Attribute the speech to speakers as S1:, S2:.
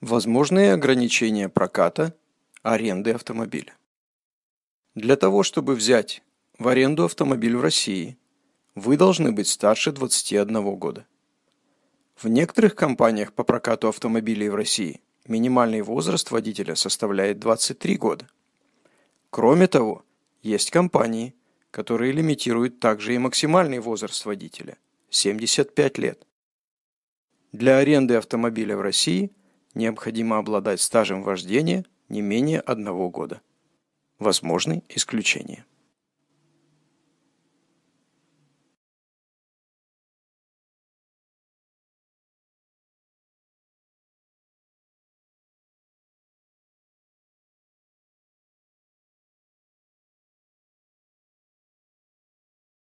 S1: Возможные ограничения проката, аренды автомобиля. Для того, чтобы взять в аренду автомобиль в России, вы должны быть старше 21 года. В некоторых компаниях по прокату автомобилей в России минимальный возраст водителя составляет 23 года. Кроме того, есть компании, которые лимитируют также и максимальный возраст водителя – 75 лет. Для аренды автомобиля в России – необходимо обладать стажем вождения не менее одного года. Возможны исключения.